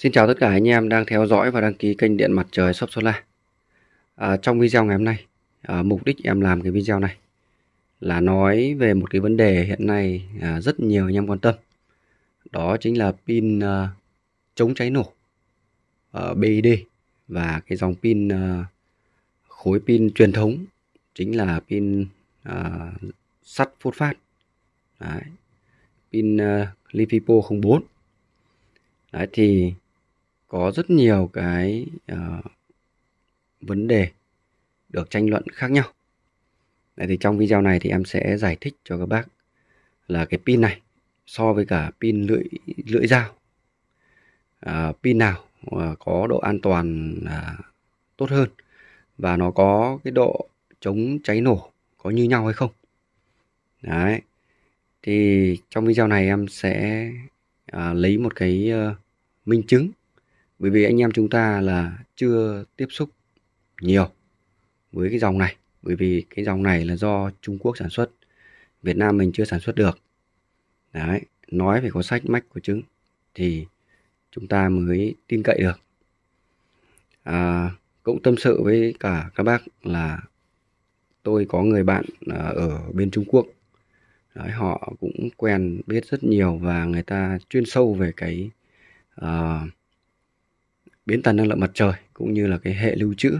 Xin chào tất cả anh em đang theo dõi và đăng ký kênh điện mặt trời shop solar à, Trong video ngày hôm nay à, Mục đích em làm cái video này Là nói về một cái vấn đề hiện nay à, Rất nhiều anh em quan tâm Đó chính là pin à, chống cháy nổ à, BID Và cái dòng pin à, Khối pin truyền thống Chính là pin à, sắt phốt phát Đấy. Pin à, Lifipo 04 Đấy, thì có rất nhiều cái uh, vấn đề được tranh luận khác nhau Đấy thì trong video này thì em sẽ giải thích cho các bác là cái pin này so với cả pin lưỡi lưỡi dao à, pin nào à, có độ an toàn à, tốt hơn và nó có cái độ chống cháy nổ có như nhau hay không đấy thì trong video này em sẽ à, lấy một cái à, minh chứng bởi vì anh em chúng ta là chưa tiếp xúc nhiều với cái dòng này bởi vì cái dòng này là do Trung Quốc sản xuất Việt Nam mình chưa sản xuất được đấy nói phải có sách mách của chứng thì chúng ta mới tin cậy được à, cũng tâm sự với cả các bác là tôi có người bạn à, ở bên Trung Quốc Đấy, họ cũng quen biết rất nhiều và người ta chuyên sâu về cái uh, biến tần năng lượng mặt trời cũng như là cái hệ lưu trữ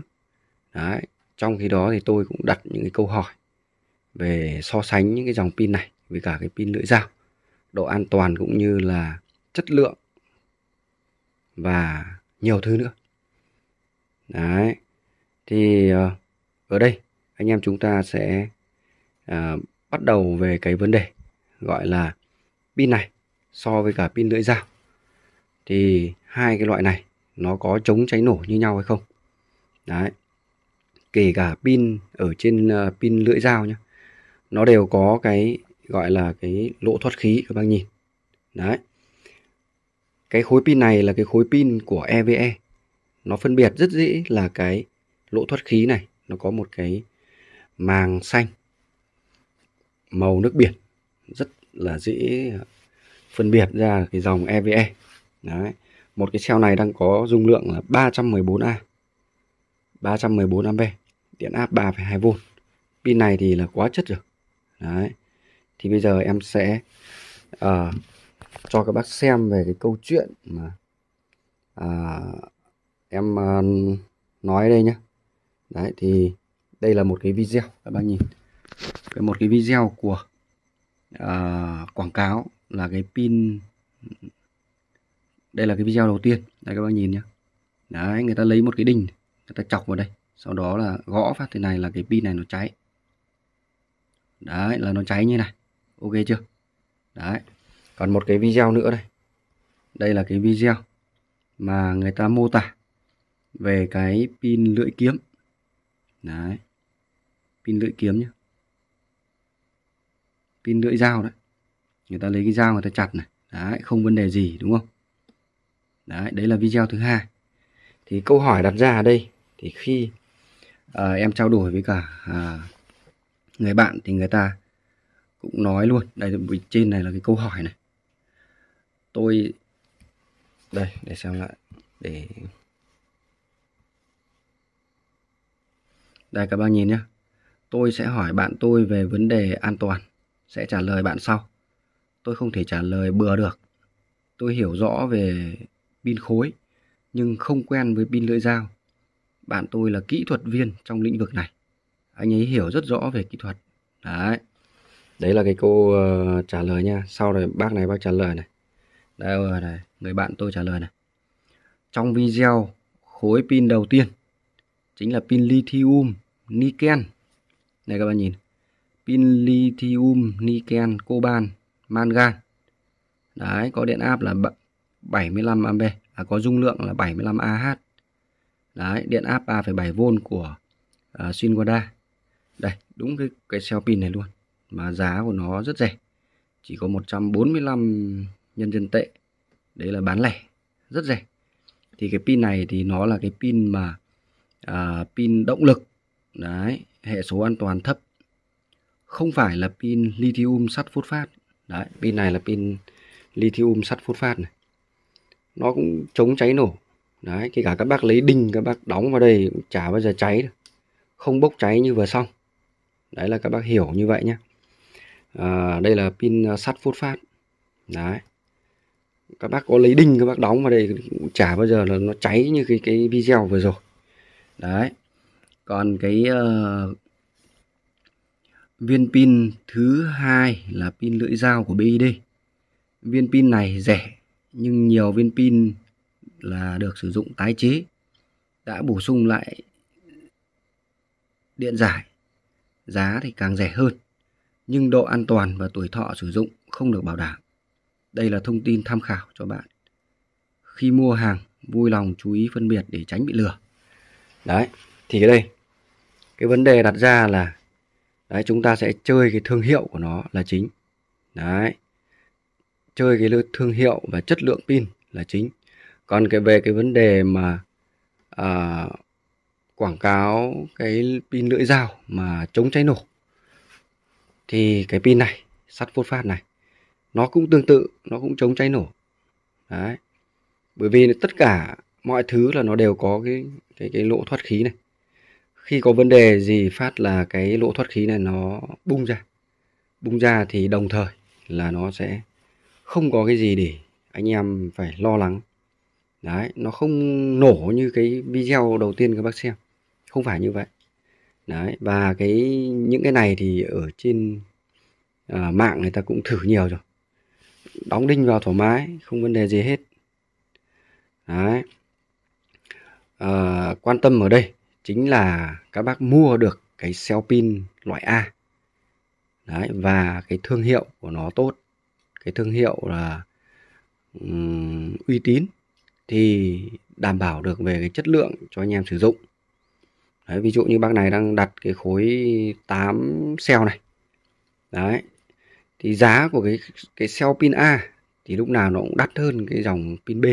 Đấy. trong khi đó thì tôi cũng đặt những cái câu hỏi về so sánh những cái dòng pin này với cả cái pin lưỡi dao độ an toàn cũng như là chất lượng và nhiều thứ nữa đấy thì ờ, ở đây anh em chúng ta sẽ à, bắt đầu về cái vấn đề gọi là pin này so với cả pin lưỡi dao thì hai cái loại này nó có chống cháy nổ như nhau hay không đấy kể cả pin ở trên uh, pin lưỡi dao nhá, nó đều có cái gọi là cái lỗ thoát khí các bác nhìn đấy cái khối pin này là cái khối pin của EVE e. nó phân biệt rất dễ là cái lỗ thoát khí này nó có một cái màng xanh màu nước biển rất là dễ phân biệt ra cái dòng EVE e. đấy một cái treo này đang có dung lượng là 314A 314A điện áp 3,2V pin này thì là quá chất rồi đấy thì bây giờ em sẽ uh, cho các bác xem về cái câu chuyện mà uh, em uh, nói đây nhé đấy thì đây là một cái video các bác nhìn cái một cái video của uh, quảng cáo là cái pin đây là cái video đầu tiên đây các bác nhìn nhé đấy người ta lấy một cái đinh người ta chọc vào đây sau đó là gõ phát thế này là cái pin này nó cháy đấy là nó cháy như này ok chưa đấy còn một cái video nữa đây đây là cái video mà người ta mô tả về cái pin lưỡi kiếm đấy pin lưỡi kiếm nhé pin lưỡi dao đấy người ta lấy cái dao người ta chặt này đấy không vấn đề gì đúng không đấy đấy là video thứ hai thì câu hỏi đặt ra ở đây thì khi à, em trao đổi với cả à, người bạn thì người ta cũng nói luôn đây trên này là cái câu hỏi này tôi đây để xem lại để đây các bạn nhìn nhé tôi sẽ hỏi bạn tôi về vấn đề an toàn sẽ trả lời bạn sau tôi không thể trả lời bừa được tôi hiểu rõ về pin khối nhưng không quen với pin lưỡi dao. Bạn tôi là kỹ thuật viên trong lĩnh vực này. Anh ấy hiểu rất rõ về kỹ thuật. Đấy. Đấy là cái cô uh, trả lời nha. Sau này bác này bác trả lời này. Đây rồi này, người bạn tôi trả lời này. Trong video khối pin đầu tiên chính là pin lithium niken. Này các bạn nhìn. Pin lithium niken coban mangan. Đấy, có điện áp là 75 amp à, có dung lượng là 75 Ah đấy điện áp 3,7V của à, Shinwada đây đúng cái cái cell pin này luôn mà giá của nó rất rẻ chỉ có 145 nhân dân tệ đấy là bán lẻ rất rẻ thì cái pin này thì nó là cái pin mà à, pin động lực đấy hệ số an toàn thấp không phải là pin lithium sắt phốt đấy pin này là pin lithium sắt phốt này nó cũng chống cháy nổ đấy kể cả các bác lấy đinh các bác đóng vào đây cũng chả bao giờ cháy được không bốc cháy như vừa xong đấy là các bác hiểu như vậy nhé à, đây là pin à, sắt phốt phát đấy các bác có lấy đinh các bác đóng vào đây cũng chả bao giờ là nó cháy như cái cái video vừa rồi đấy còn cái uh, viên pin thứ hai là pin lưỡi dao của BID viên pin này rẻ nhưng nhiều viên pin là được sử dụng tái chế đã bổ sung lại điện giải giá thì càng rẻ hơn nhưng độ an toàn và tuổi thọ sử dụng không được bảo đảm đây là thông tin tham khảo cho bạn khi mua hàng vui lòng chú ý phân biệt để tránh bị lừa đấy thì cái đây cái vấn đề đặt ra là đấy chúng ta sẽ chơi cái thương hiệu của nó là chính đấy chơi cái thương hiệu và chất lượng pin là chính còn cái về cái vấn đề mà à, quảng cáo cái pin lưỡi dao mà chống cháy nổ thì cái pin này sắt phốt phát này nó cũng tương tự nó cũng chống cháy nổ đấy bởi vì tất cả mọi thứ là nó đều có cái cái cái lỗ thoát khí này khi có vấn đề gì phát là cái lỗ thoát khí này nó bung ra bung ra thì đồng thời là nó sẽ không có cái gì để anh em phải lo lắng đấy nó không nổ như cái video đầu tiên các bác xem không phải như vậy đấy và cái những cái này thì ở trên à, mạng người ta cũng thử nhiều rồi đóng đinh vào thoải mái không vấn đề gì hết đấy à, quan tâm ở đây chính là các bác mua được cái cell pin loại A đấy và cái thương hiệu của nó tốt cái thương hiệu là um, uy tín thì đảm bảo được về cái chất lượng cho anh em sử dụng đấy, ví dụ như bác này đang đặt cái khối 8 xeo này đấy thì giá của cái cái xeo pin A thì lúc nào nó cũng đắt hơn cái dòng pin B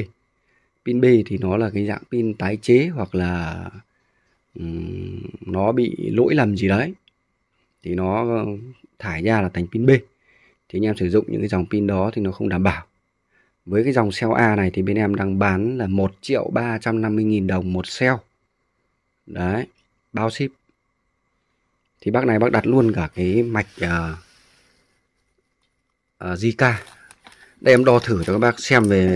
pin B thì nó là cái dạng pin tái chế hoặc là um, nó bị lỗi lầm gì đấy thì nó ờ, thải ra là thành pin B thì anh em sử dụng những cái dòng pin đó thì nó không đảm bảo với cái dòng cell A này thì bên em đang bán là 1 triệu 350 nghìn đồng một cell đấy bao ship thì bác này bác đặt luôn cả cái mạch uh, uh, Zika đây em đo thử cho các bác xem về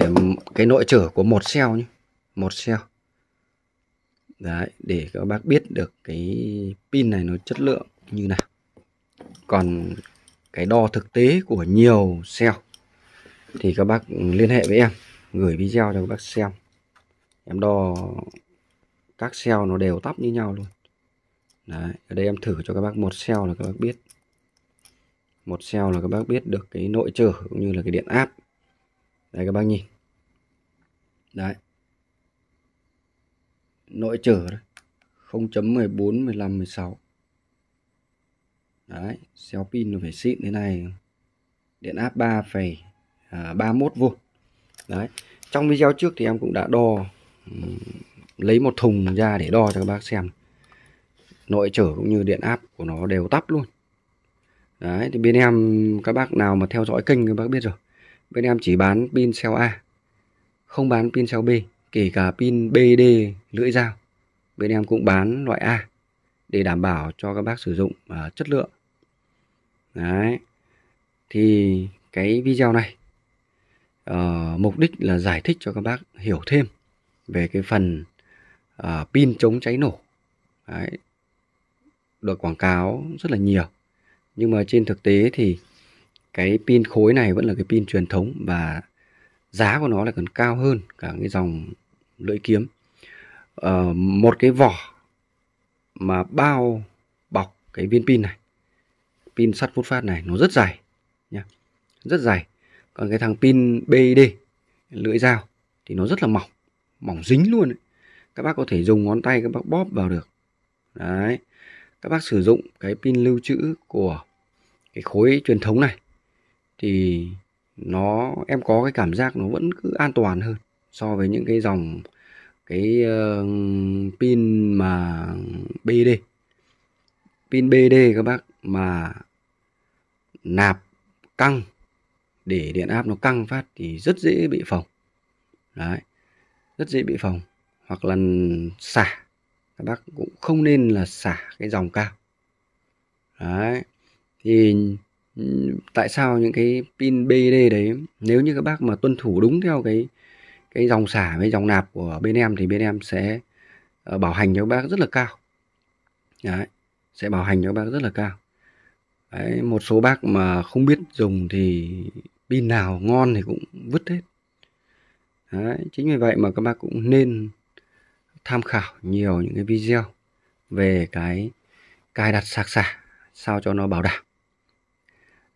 cái nội trở của một cell nhé một cell Đấy, để các bác biết được cái pin này nó chất lượng như nào. Còn cái đo thực tế của nhiều sale thì các bác liên hệ với em gửi video cho các bác xem em đo các sale nó đều tắp như nhau luôn Đấy, ở đây em thử cho các bác một sale là các bác biết một sale là các bác biết được cái nội trở cũng như là cái điện áp đây các bác nhìn đấy nội trở 0.14 15 16 đấy xéo pin nó phải xịn thế này điện áp 3,31V à, đấy trong video trước thì em cũng đã đo lấy một thùng ra để đo cho các bác xem nội trở cũng như điện áp của nó đều tắp luôn đấy thì bên em các bác nào mà theo dõi kênh các bác biết rồi bên em chỉ bán pin cell A không bán pin cell B kể cả pin BD lưỡi dao bên em cũng bán loại A để đảm bảo cho các bác sử dụng uh, chất lượng đấy thì cái video này uh, mục đích là giải thích cho các bác hiểu thêm về cái phần uh, pin chống cháy nổ đấy được quảng cáo rất là nhiều nhưng mà trên thực tế thì cái pin khối này vẫn là cái pin truyền thống và giá của nó là còn cao hơn cả cái dòng lưỡi kiếm uh, một cái vỏ mà bao bọc cái viên pin này pin sắt phốt phát này nó rất dài, nhá rất dài. còn cái thằng pin BID lưỡi dao thì nó rất là mỏng mỏng dính luôn ấy. các bác có thể dùng ngón tay các bác bóp vào được đấy các bác sử dụng cái pin lưu trữ của cái khối truyền thống này thì nó em có cái cảm giác nó vẫn cứ an toàn hơn so với những cái dòng cái uh, pin mà BD pin BD các bác mà nạp căng để điện áp nó căng phát thì rất dễ bị phồng đấy rất dễ bị phồng hoặc là xả các bác cũng không nên là xả cái dòng cao đấy thì tại sao những cái pin BD đấy nếu như các bác mà tuân thủ đúng theo cái cái dòng xả với dòng nạp của bên em thì bên em sẽ ờ, bảo hành cho các bác rất là cao Đấy, sẽ bảo hành cho các bác rất là cao Đấy, một số bác mà không biết dùng thì pin nào ngon thì cũng vứt hết Đấy, chính vì vậy mà các bác cũng nên tham khảo nhiều những cái video về cái cài đặt sạc xả sao cho nó bảo đảm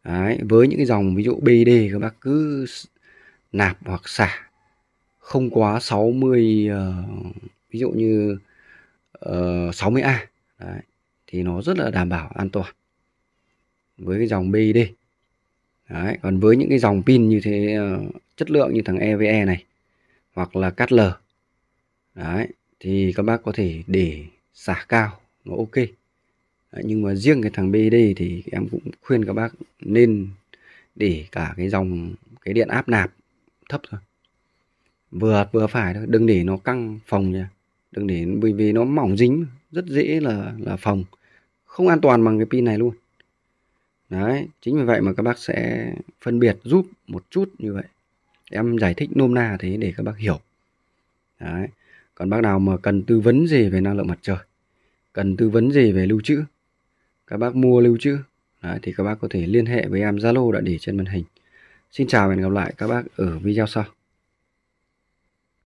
Đấy, với những cái dòng ví dụ BD các bác cứ nạp hoặc xả không quá 60 uh, ờ, ví dụ như ờ, uh, 60A Đấy. thì nó rất là đảm bảo an toàn với cái dòng BID Đấy. còn với những cái dòng pin như thế ờ, chất lượng như thằng EVE e này hoặc là cắt L Đấy. thì các bác có thể để xả cao nó ok Đấy. nhưng mà riêng cái thằng BID thì em cũng khuyên các bác nên để cả cái dòng cái điện áp nạp thấp thôi vừa vừa phải thôi đừng để nó căng phòng nha đừng để bởi vì nó mỏng dính rất dễ là là phòng không an toàn bằng cái pin này luôn đấy chính vì vậy mà các bác sẽ phân biệt giúp một chút như vậy em giải thích nôm na thế để các bác hiểu đấy còn bác nào mà cần tư vấn gì về năng lượng mặt trời cần tư vấn gì về lưu trữ các bác mua lưu trữ đấy, thì các bác có thể liên hệ với em zalo đã để trên màn hình xin chào và hẹn gặp lại các bác ở video sau